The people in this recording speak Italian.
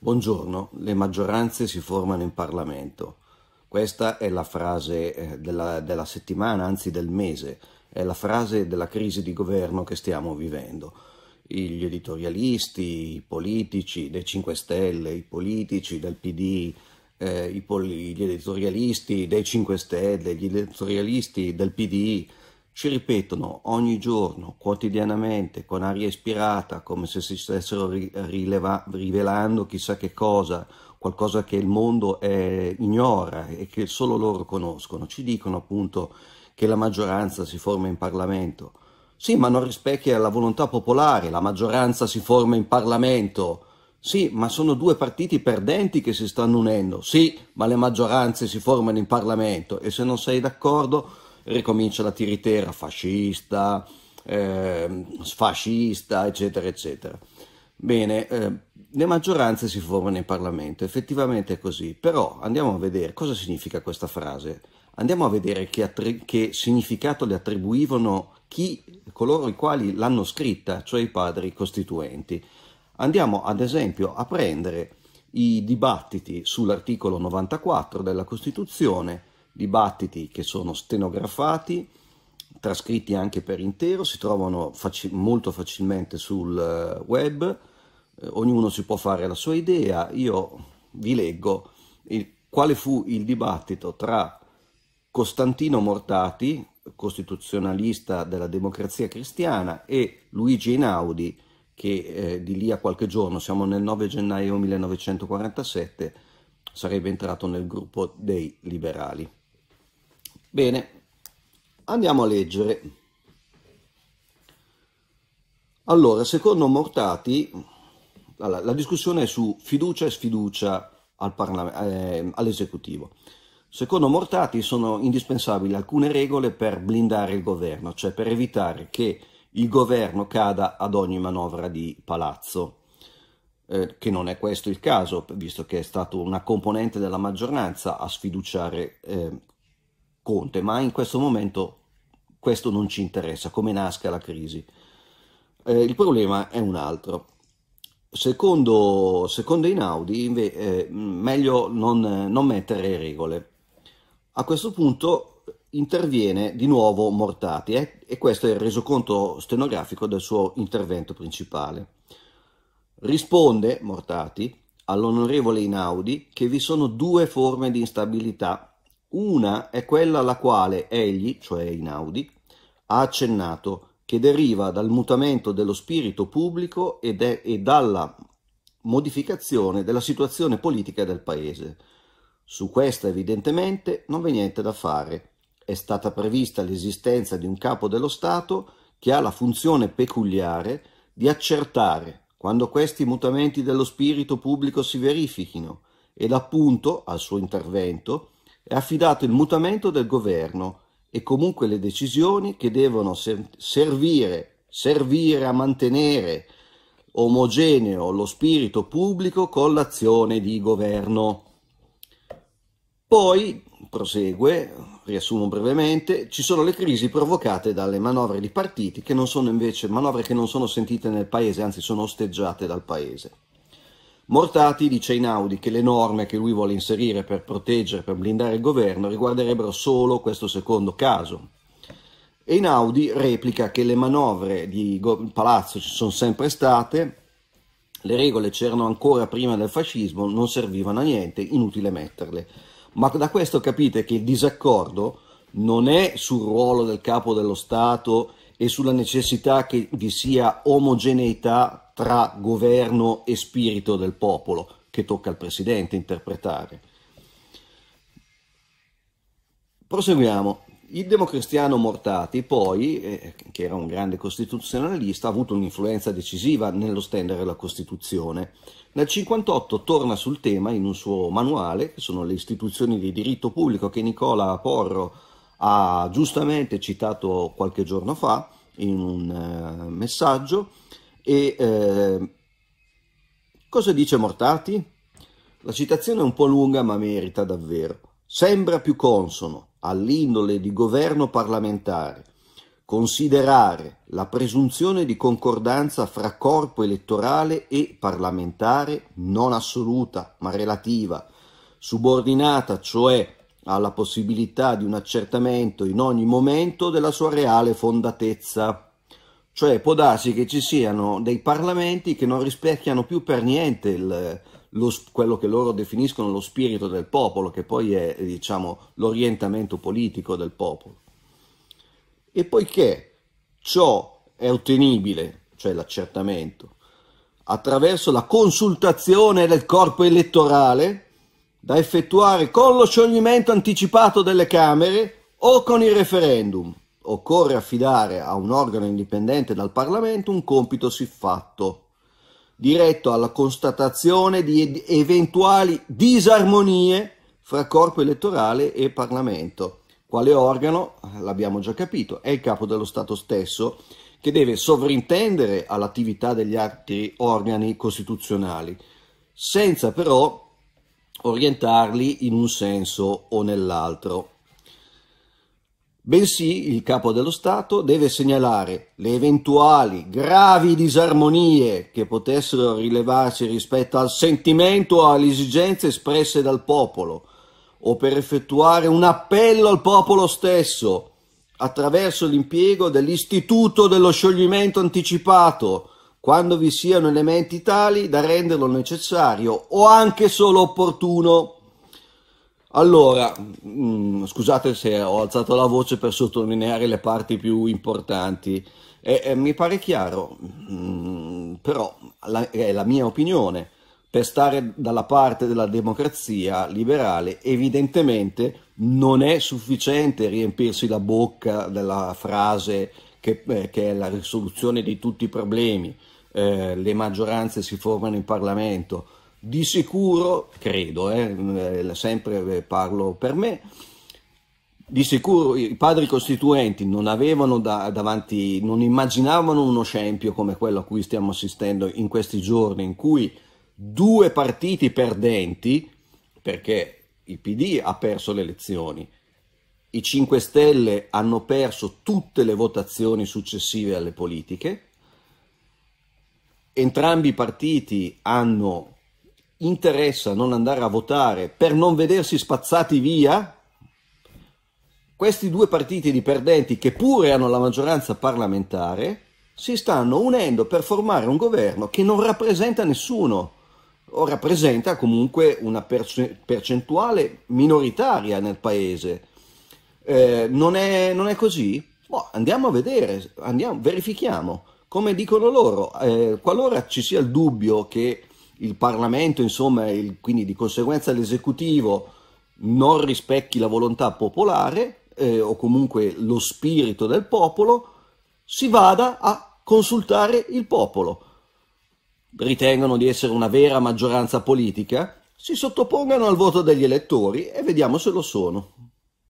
Buongiorno, le maggioranze si formano in Parlamento. Questa è la frase eh, della, della, settimana, anzi del mese, è la frase della crisi di governo che stiamo vivendo. Gli editorialisti, i politici dei 5 Stelle, i politici del PD, eh, poli, gli editorialisti dei 5 Stelle, gli editorialisti del PD, ci ripetono ogni giorno, quotidianamente, con aria ispirata, come se si stessero rileva- rivelando chissà che cosa, qualcosa che il mondo eh, ignora e che solo loro conoscono. Ci dicono appunto che la maggioranza si forma in Parlamento. Sì, ma non rispecchia la volontà popolare, la maggioranza si forma in Parlamento. Sì, ma sono due partiti perdenti che si stanno unendo. Sì, ma le maggioranze si formano in Parlamento e se non sei d'accordo ricomincia la tiritera fascista, eh, fascista, eccetera, eccetera. Bene, eh, le maggioranze si formano in Parlamento, effettivamente è così, però andiamo a vedere cosa significa questa frase. Andiamo a vedere che, che significato le attribuivano chi, coloro i quali l'hanno scritta, cioè i padri costituenti. Andiamo ad esempio a prendere i dibattiti sull'articolo 94 della Costituzione dibattiti che sono stenografati, trascritti anche per intero, si trovano faci molto facilmente sul eh, web, eh, ognuno si può fare la sua idea, io vi leggo il, quale fu il dibattito tra Costantino Mortati, costituzionalista della democrazia cristiana, e Luigi Einaudi, che eh, di lì a qualche giorno, siamo nel 9 gennaio 1947, sarebbe entrato nel gruppo dei liberali. Bene, andiamo a leggere. Allora, secondo Mortati, la, la discussione è su fiducia e sfiducia al eh, all'esecutivo. Secondo Mortati sono indispensabili alcune regole per blindare il governo, cioè per evitare che il governo cada ad ogni manovra di palazzo, eh, che non è questo il caso, visto che è stata una componente della maggioranza a sfiduciare eh, Conte, ma in questo momento questo non ci interessa, come nasca la crisi. Eh, il problema è un altro. Secondo, secondo Einaudi, inve- eh, meglio non, non mettere regole. A questo punto interviene di nuovo Mortati eh? e questo è il resoconto stenografico del suo intervento principale. Risponde Mortati all'onorevole Inaudi che vi sono due forme di instabilità una è quella alla quale egli, cioè Inaudi, ha accennato, che deriva dal mutamento dello spirito pubblico ed è, e dalla modificazione della situazione politica del Paese. Su questa evidentemente non v'è niente da fare. È stata prevista l'esistenza di un capo dello Stato che ha la funzione peculiare di accertare quando questi mutamenti dello spirito pubblico si verifichino ed appunto al suo intervento è affidato il mutamento del governo e comunque le decisioni che devono ser- servire, servire a mantenere omogeneo lo spirito pubblico con l'azione di governo. Poi, prosegue, riassumo brevemente, ci sono le crisi provocate dalle manovre di partiti che non sono invece manovre che non sono sentite nel paese, anzi sono osteggiate dal paese. Mortati dice in Audi che le norme che lui vuole inserire per proteggere, per blindare il governo, riguarderebbero solo questo secondo caso. E in Audi replica che le manovre di Palazzo ci sono sempre state, le regole c'erano ancora prima del fascismo, non servivano a niente, inutile metterle. Ma da questo capite che il disaccordo non è sul ruolo del capo dello Stato e sulla necessità che vi sia omogeneità tra governo e spirito del popolo che tocca al Presidente interpretare. Proseguiamo. Il democristiano Mortati poi, eh, che era un grande costituzionalista, ha avuto un'influenza decisiva nello stendere la Costituzione. Nel 1958 torna sul tema in un suo manuale, che sono le istituzioni di diritto pubblico che Nicola Porro ha giustamente citato qualche giorno fa in un eh, messaggio, e eh, cosa dice Mortati? La citazione è un po' lunga ma merita davvero. Sembra più consono all'indole di governo parlamentare considerare la presunzione di concordanza fra corpo elettorale e parlamentare non assoluta ma relativa, subordinata cioè alla possibilità di un accertamento in ogni momento della sua reale fondatezza. Cioè può darsi che ci siano dei parlamenti che non rispecchiano più per niente il, lo, quello che loro definiscono lo spirito del popolo, che poi è diciamo, l'orientamento politico del popolo. E poiché ciò è ottenibile, cioè l'accertamento, attraverso la consultazione del corpo elettorale da effettuare con lo scioglimento anticipato delle Camere o con il referendum occorre affidare a un organo indipendente dal Parlamento un compito siffatto, diretto alla constatazione di eventuali disarmonie fra corpo elettorale e Parlamento. Quale organo? L'abbiamo già capito, è il capo dello Stato stesso che deve sovrintendere all'attività degli altri organi costituzionali, senza però orientarli in un senso o nell'altro bensì il capo dello Stato deve segnalare le eventuali gravi disarmonie che potessero rilevarsi rispetto al sentimento o alle esigenze espresse dal popolo, o per effettuare un appello al popolo stesso attraverso l'impiego dell'istituto dello scioglimento anticipato, quando vi siano elementi tali da renderlo necessario o anche solo opportuno allora, mh, mm, scusate se ho alzato la voce per sottolineare le parti più importanti. E, e mi pare chiaro, mh, mm, però la, è la mia opinione. Per stare dalla parte della democrazia liberale, evidentemente non è sufficiente riempirsi la bocca della frase che, eh, che è la risoluzione di tutti i problemi, eh, le maggioranze si formano in Parlamento di sicuro, credo, eh, eh sempre eh, parlo per me, di sicuro i padri costituenti non avevano da, davanti, non immaginavano uno scempio come quello a cui stiamo assistendo in questi giorni, in cui due partiti perdenti, perché il PD ha perso le elezioni, i 5 Stelle hanno perso tutte le votazioni successive alle politiche, entrambi i partiti hanno interessa non andare a votare per non vedersi spazzati via, questi due partiti di perdenti che pure hanno la maggioranza parlamentare si stanno unendo per formare un governo che non rappresenta nessuno o rappresenta comunque una percentuale minoritaria nel paese. Eh, non, è, non, è, così? Boh, andiamo a vedere, andiamo, verifichiamo. Come dicono loro, eh, qualora ci sia il dubbio che il Parlamento, insomma, il, quindi di conseguenza l'esecutivo non rispecchi la volontà popolare eh, o comunque lo spirito del popolo, si vada a consultare il popolo. Ritengono di essere una vera maggioranza politica? Si sottopongano al voto degli elettori e vediamo se lo sono.